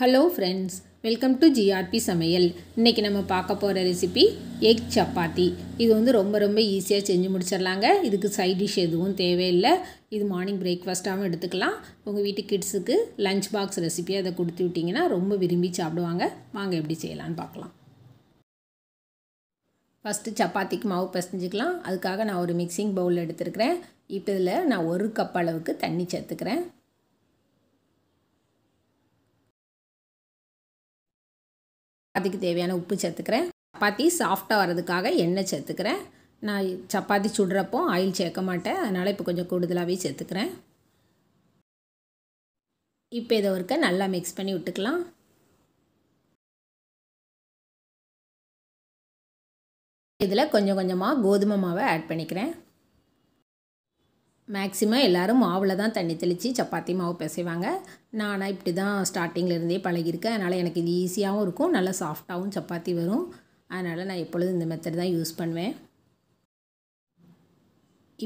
hello friends welcome to GRP சமையல் இன்றைக்கி நம்ம பார்க்க போகிற ரெசிபி எக் சப்பாத்தி இது வந்து ரொம்ப ரொம்ப ஈஸியாக செஞ்சு முடிச்சிடலாங்க இதுக்கு சைட் டிஷ் எதுவும் தேவையில்லை இது மார்னிங் பிரேக்ஃபாஸ்ட்டாகவும் எடுத்துக்கலாம் உங்கள் வீட்டு கிட்ஸுக்கு லஞ்ச் பாக்ஸ் ரெசிபி அதை கொடுத்து விட்டிங்கன்னா ரொம்ப விரும்பி சாப்பிடுவாங்க வாங்க எப்படி செய்யலான்னு பார்க்கலாம் ஃபஸ்ட்டு சப்பாத்திக்கு மாவு பசஞ்சிக்கலாம் அதுக்காக நான் ஒரு மிக்சிங் பவுல் எடுத்துருக்கிறேன் இப்போ இதில் நான் ஒரு கப் அளவுக்கு தண்ணி சேர்த்துக்கிறேன் அதுக்கு தேவையான உப்பு சேர்த்துக்கிறேன் சப்பாத்தி சாஃப்டாக வரதுக்காக எண்ணெய் சேர்த்துக்கிறேன் நான் சப்பாத்தி சுடுறப்போ ஆயில் சேர்க்க மாட்டேன் அதனால் இப்போ கொஞ்சம் கூடுதலாகவே சேர்த்துக்கிறேன் இப்போ இதை ஒருக்க நல்லா மிக்ஸ் பண்ணி விட்டுக்கலாம் இதில் கொஞ்சம் கொஞ்சமாக கோதுமை மாவை ஆட் பண்ணிக்கிறேன் மேக்ஸிமம் எல்லோரும் மாவில் தான் தண்ணி தெளித்து சப்பாத்தி மாவு பிசைவாங்க நானாக இப்படி தான் ஸ்டார்டிங்கிலேருந்தே பழகியிருக்கேன் அதனால் எனக்கு இது ஈஸியாகவும் இருக்கும் நல்லா சாஃப்டாகவும் சப்பாத்தி வரும் அதனால் நான் எப்பொழுதும் இந்த மெத்தட் தான் யூஸ் பண்ணுவேன்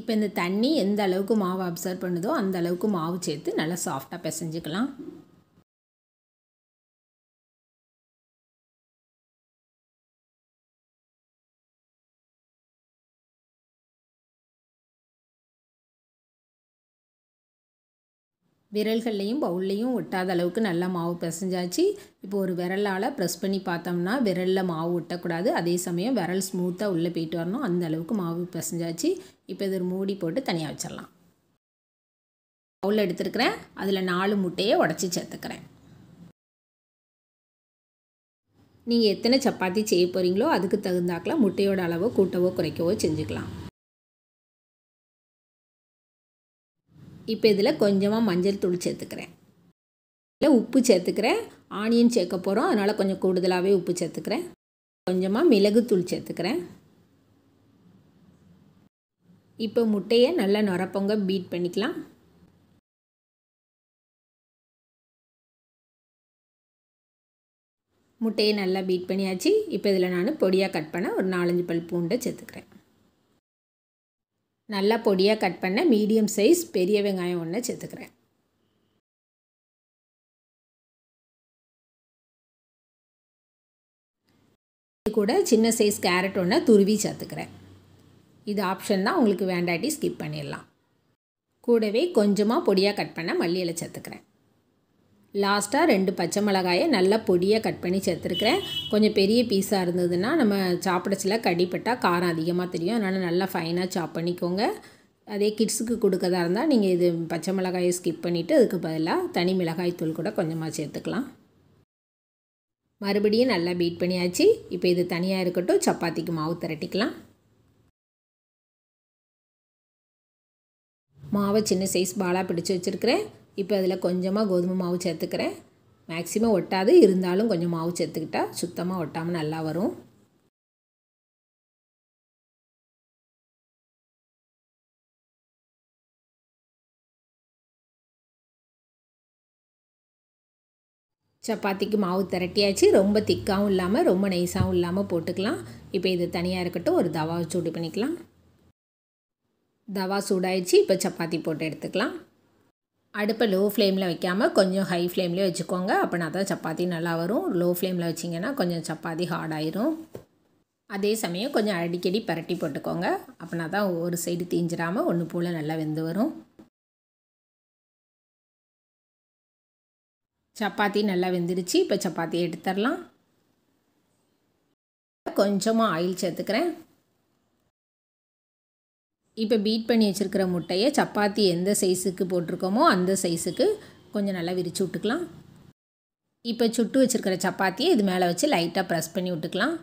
இப்போ இந்த தண்ணி எந்த அளவுக்கு மாவு அப்சர்வ் பண்ணுதோ அந்த அளவுக்கு மாவு சேர்த்து நல்லா சாஃப்டாக பிசைஞ்சிக்கலாம் விரல்கள்லையும் பவுல்லையும் ஒட்டாத அளவுக்கு நல்லா மாவு பிசைஞ்சாச்சு இப்போ ஒரு விரலால் ப்ரெஸ் பண்ணி பார்த்தோம்னா விரலில் மாவு ஒட்டக்கூடாது அதே சமயம் விரல் ஸ்மூத்தாக உள்ளே போயிட்டு வரணும் அந்த அளவுக்கு மாவு பிசைஞ்சாச்சு இப்போ இது மூடி போட்டு தனியாக வச்சிடலாம் பவுல் எடுத்துருக்கிறேன் அதில் நாலு முட்டையை உடச்சி சேர்த்துக்கிறேன் நீங்கள் எத்தனை சப்பாத்தி செய்ய போகிறீங்களோ அதுக்கு தகுந்தாக்கில் முட்டையோட அளவோ கூட்டவோ குறைக்கவோ செஞ்சுக்கலாம் இப்போ இதில் கொஞ்சமாக மஞ்சள் தூள் சேர்த்துக்கிறேன் இதில் உப்பு சேர்த்துக்கிறேன் ஆனியன் சேர்க்க போகிறோம் அதனால் கொஞ்சம் கூடுதலாகவே உப்பு சேர்த்துக்கிறேன் கொஞ்சமாக மிளகு தூள் சேர்த்துக்கிறேன் இப்போ முட்டையை நல்லா நுரப்பொங்க பீட் பண்ணிக்கலாம் முட்டையை நல்லா பீட் பண்ணியாச்சு இப்போ இதில் நான் பொடியாக கட் பண்ண ஒரு நாலஞ்சு பல் பூண்டை சேர்த்துக்கிறேன் நல்லா பொடியாக கட் பண்ண மீடியம் சைஸ் பெரிய வெங்காயம் ஒன்று சேர்த்துக்கிறேன் கூட சின்ன சைஸ் கேரட் ஒன்று துருவி சேர்த்துக்கிறேன் இது ஆப்ஷன் தான் உங்களுக்கு வேண்டாட்டி ஸ்கிப் பண்ணிடலாம் கூடவே கொஞ்சமாக பொடியாக கட் பண்ண மல்லியில் சேர்த்துக்கிறேன் லாஸ்ட்டாக ரெண்டு பச்சை மிளகாயை நல்லா பொடியாக கட் பண்ணி சேர்த்துருக்குறேன் கொஞ்சம் பெரிய பீஸாக இருந்ததுன்னா நம்ம சாப்பிடச்சில கடிப்பட்டால் காரம் அதிகமாக தெரியும் அதனால் நல்லா ஃபைனாக சாப் பண்ணிக்கோங்க அதே கிட்ஸுக்கு கொடுக்கறதா இருந்தால் நீங்கள் இது பச்சை மிளகாயை ஸ்கிப் பண்ணிவிட்டு அதுக்கு பதிலாக தனி மிளகாய் தூள் கூட கொஞ்சமாக சேர்த்துக்கலாம் மறுபடியும் நல்லா பீட் பண்ணியாச்சு இப்போ இது தனியாக இருக்கட்டும் சப்பாத்திக்கு மாவு திரட்டிக்கலாம் மாவை சின்ன சைஸ் பாலாக பிடிச்சி வச்சுருக்கிறேன் இப்போ அதில் கொஞ்சமாக கோதுமை மாவு சேர்த்துக்கிறேன் மேக்ஸிமம் ஒட்டாது இருந்தாலும் கொஞ்சம் மாவு சேர்த்துக்கிட்டால் சுத்தமாக ஒட்டாமல் நல்லா வரும் சப்பாத்திக்கு மாவு திரட்டியாச்சு ரொம்ப திக்காகவும் இல்லாமல் ரொம்ப நைஸாகவும் இல்லாமல் போட்டுக்கலாம் இப்போ இது தனியாக இருக்கட்டும் ஒரு தவா சூடு பண்ணிக்கலாம் தவா சூடாயிடுச்சு இப்போ சப்பாத்தி போட்டு எடுத்துக்கலாம் அடுப்பை லோ ஃப்ளேமில் வைக்காமல் கொஞ்சம் ஹை ஃப்ளேம்லேயே வச்சுக்கோங்க அப்படின்னா தான் சப்பாத்தி நல்லா வரும் லோ ஃப்ளேமில் வச்சிங்கன்னா கொஞ்சம் சப்பாத்தி ஹார்டாயிரும் அதே சமயம் கொஞ்சம் அடிக்கடி பரட்டி போட்டுக்கோங்க அப்படின்னா தான் ஒரு சைடு தீஞ்சிடாமல் ஒன்று போல் நல்லா வெந்து வரும் சப்பாத்தி நல்லா வெந்துருச்சு இப்போ சப்பாத்தி எடுத்துடலாம் கொஞ்சமாக ஆயில் சேர்த்துக்கிறேன் இப்போ பீட் பண்ணி வச்சுருக்கிற முட்டையை சப்பாத்தி எந்த சைஸுக்கு போட்டிருக்கோமோ அந்த சைஸுக்கு கொஞ்சம் நல்லா விரித்து விட்டுக்கலாம் இப்போ சுட்டு வச்சுருக்கிற சப்பாத்தியை இது மேலே வச்சு லைட்டாக ப்ரெஸ் பண்ணி விட்டுக்கலாம்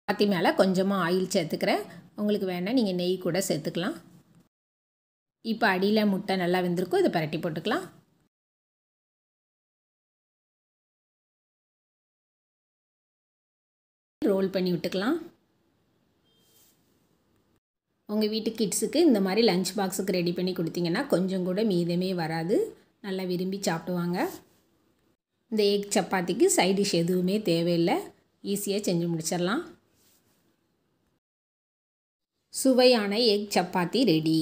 சப்பாத்தி மேலே கொஞ்சமாக ஆயில் சேர்த்துக்கிறேன் உங்களுக்கு வேணால் நீங்கள் நெய் கூட சேர்த்துக்கலாம் இப்போ அடியில் முட்டை நல்லா வெந்திருக்கும் இதை பரட்டி போட்டுக்கலாம் ரோல் பண்ணி விட்டுக்கலாம் உங்கள் வீட்டு கிட்ஸுக்கு இந்த மாதிரி லஞ்ச் பாக்ஸுக்கு ரெடி பண்ணி கொடுத்தீங்கன்னா கொஞ்சம் கூட மீதமே வராது நல்லா விரும்பி சாப்பிடுவாங்க இந்த எக் சப்பாத்திக்கு சைட் டிஷ் எதுவுமே தேவையில்லை ஈஸியாக செஞ்சு முடிச்சிடலாம் சுவையான எக் சப்பாத்தி ரெடி